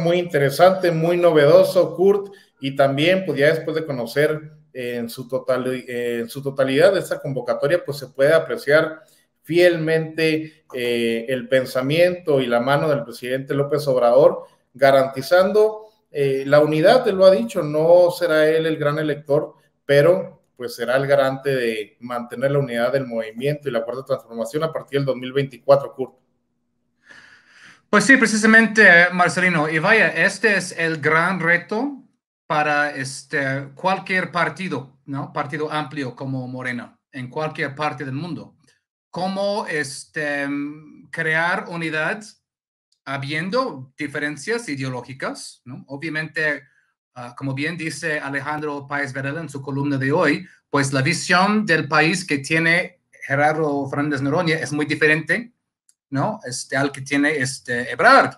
muy interesante, muy novedoso, Kurt, y también, pues ya después de conocer eh, en, su total, eh, en su totalidad esta convocatoria, pues se puede apreciar fielmente eh, el pensamiento y la mano del presidente López Obrador, garantizando la unidad, él lo ha dicho, no será él el gran elector, pero pues será el garante de mantener la unidad del movimiento y la cuarta transformación a partir del 2024, Kurt. Pues sí, precisamente, eh, Marcelino. Y vaya, este es el gran reto para este, cualquier partido, ¿no? Partido amplio como Morena, en cualquier parte del mundo. Cómo este, crear unidad habiendo diferencias ideológicas, Obviamente, ah, como bien dice Alejandro Páez Varela en su columna de hoy, pues la visión del país que tiene Gerardo Fernández Noronha es muy diferente ¿no? Este, al que tiene este Ebrard.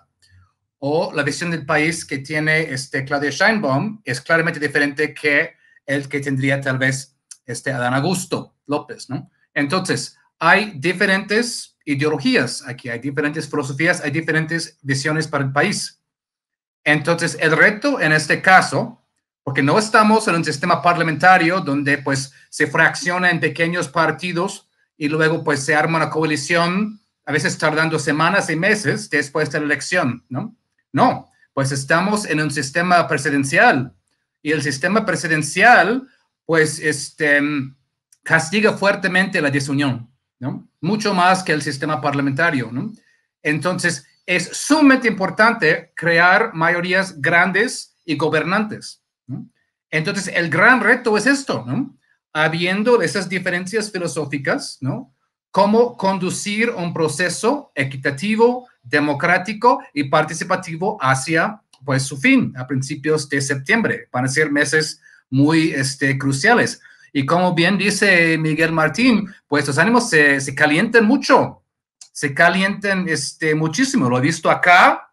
O la visión del país que tiene este Claudia Scheinbaum es claramente diferente que el que tendría tal vez este Adán Augusto López, ¿no? Entonces, hay diferentes ideologías aquí, hay diferentes filosofías, hay diferentes visiones para el país. Entonces, el reto en este caso, porque no estamos en un sistema parlamentario donde pues se fracciona en pequeños partidos y luego pues se arma una coalición a veces tardando semanas y meses después de la elección, ¿no? No, pues estamos en un sistema presidencial y el sistema presidencial, pues, este, castiga fuertemente la disunión, ¿no? Mucho más que el sistema parlamentario, ¿no? Entonces, es sumamente importante crear mayorías grandes y gobernantes. Entonces, el gran reto es esto, ¿no? Habiendo esas diferencias filosóficas, ¿no? cómo conducir un proceso equitativo, democrático y participativo hacia pues, su fin a principios de septiembre. Van a ser meses muy este, cruciales. Y como bien dice Miguel Martín, pues los ánimos se, se calientan mucho, se calientan este, muchísimo. Lo he visto acá,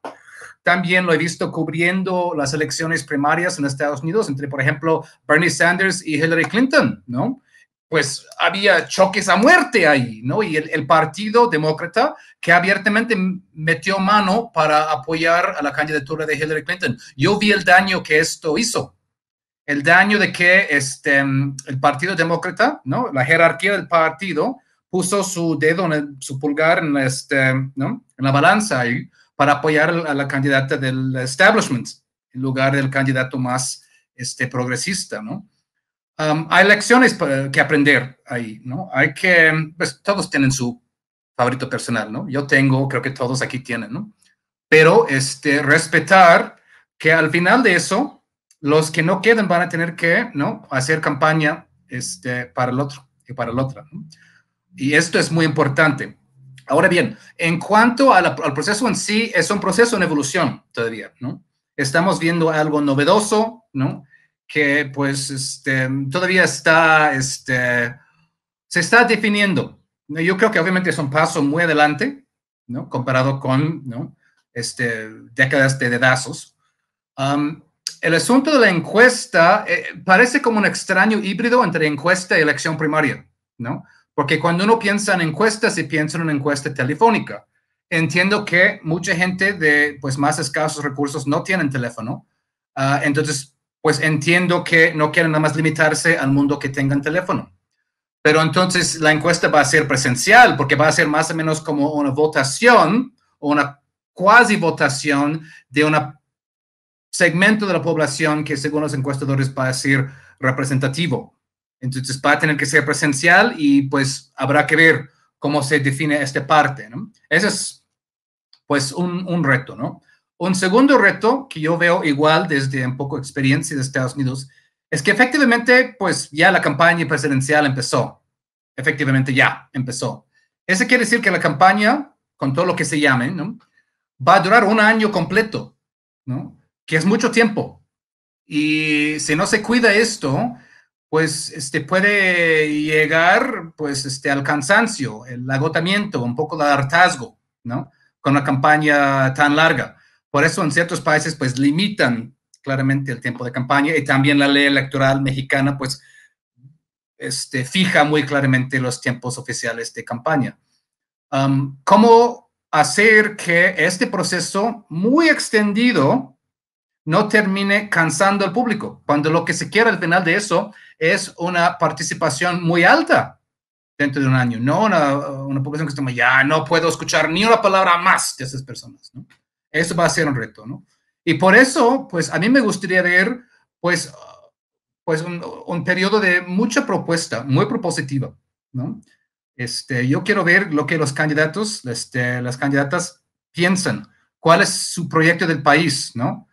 también lo he visto cubriendo las elecciones primarias en Estados Unidos entre, por ejemplo, Bernie Sanders y Hillary Clinton, ¿no? pues había choques a muerte ahí, ¿no? Y el, Partido Demócrata que abiertamente metió mano para apoyar a la candidatura de Hillary Clinton. Yo vi el daño que esto hizo, el daño de que este, el Partido Demócrata, ¿no? La jerarquía del partido puso su dedo, su pulgar en, este, ¿no? en la balanza ahí para apoyar a la candidata del establishment en lugar del candidato más este, progresista, ¿no? hay lecciones que aprender ahí, ¿no? Hay que, pues todos tienen su favorito personal, ¿no? Yo tengo, creo que todos aquí tienen, ¿no? Pero este, respetar que al final de eso, los que no queden van a tener que, ¿no? Hacer campaña este, para el otro y para el otra, ¿no? Y esto es muy importante. Ahora bien, en cuanto al proceso en sí, es un proceso en evolución todavía, ¿no? Estamos viendo algo novedoso, ¿no? que pues este, todavía está, este, se está definiendo. Yo creo que obviamente es un paso muy adelante, ¿no? Comparado con, ¿no? Este, décadas de dedazos. Um, el asunto de la encuesta eh, parece como un extraño híbrido entre encuesta y elección primaria, ¿no? Porque cuando uno piensa en encuestas, y piensa en una encuesta telefónica. Entiendo que mucha gente de pues, más escasos recursos no tienen teléfono, ah, entonces pues entiendo que no quieren nada más limitarse al mundo que tengan teléfono. Pero entonces la encuesta va a ser presencial porque va a ser más o menos como una votación o una cuasi votación de un segmento de la población que según los encuestadores va a ser representativo. Entonces va a tener que ser presencial y pues habrá que ver cómo se define esta parte. ¿no? Ese es pues un, un reto, ¿no? Un segundo reto que yo veo igual desde un poco experiencia de Estados Unidos es que efectivamente, pues ya la campaña presidencial empezó. Efectivamente ya empezó. Eso quiere decir que la campaña, con todo lo que se llame, ¿no? va a durar un año completo, ¿no? que es mucho tiempo. Y si no se cuida esto, pues este, puede llegar pues, este, al cansancio, el agotamiento, un poco el hartazgo, ¿no? con una campaña tan larga. Por eso en ciertos países pues limitan claramente el tiempo de campaña y también la ley electoral mexicana pues este, fija muy claramente los tiempos oficiales de campaña. ¿Cómo hacer que este proceso muy extendido no termine cansando al público, cuando lo que se quiere al final de eso es una participación muy alta dentro de un año, no una, población que está ya no puedo escuchar ni una palabra más de esas personas. ¿no? Eso va a ser un reto, ¿no? Y por eso, pues a mí me gustaría ver, pues, pues un, periodo de mucha propuesta, muy propositiva, ¿no? Este, yo quiero ver lo que los candidatos, este, las candidatas piensan, cuál es su proyecto del país, ¿no?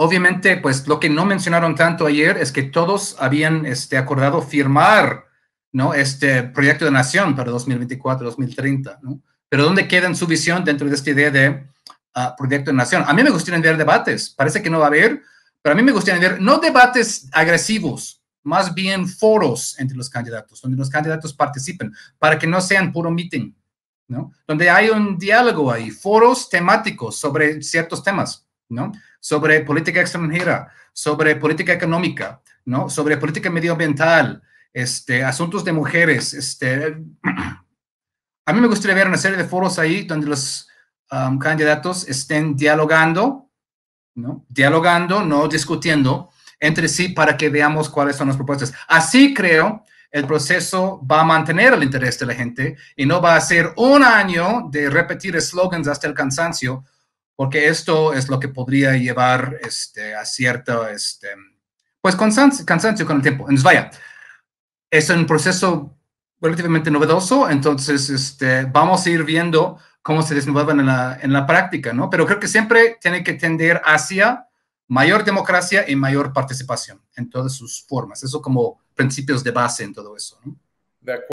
obviamente, pues lo que no mencionaron tanto ayer es que todos habían este, acordado firmar, ¿no? Este proyecto de nación para 2024-2030, ¿no? Pero ¿dónde queda su visión dentro de esta idea de ah, proyecto de nación? A mí me gustaría ver debates, parece que no va a haber, pero a mí me gustaría ver no debates agresivos, más bien foros entre los candidatos, donde los candidatos participen, para que no sean puro meeting, ¿no? Donde hay un diálogo ahí, foros temáticos sobre ciertos temas, ¿no? Sobre política extranjera, sobre política económica, ¿no? Sobre política medioambiental, este, asuntos de mujeres, este, A mí me gustaría ver una serie de foros ahí donde los um, candidatos estén dialogando, ¿no? Dialogando, no discutiendo entre sí para que veamos cuáles son las propuestas. Así creo el proceso va a mantener el interés de la gente y no va a ser un año de repetir slogans hasta el cansancio, porque esto es lo que podría llevar este, a cierto, este, pues cansancio con el tiempo. Entonces, vaya, es un proceso relativamente novedoso, entonces este, vamos a ir viendo cómo se desnuevan en la, en la práctica, ¿no? Pero creo que siempre tiene que tender hacia mayor democracia y mayor participación en todas sus formas. Eso como principios de base en todo eso, ¿no? De acuerdo.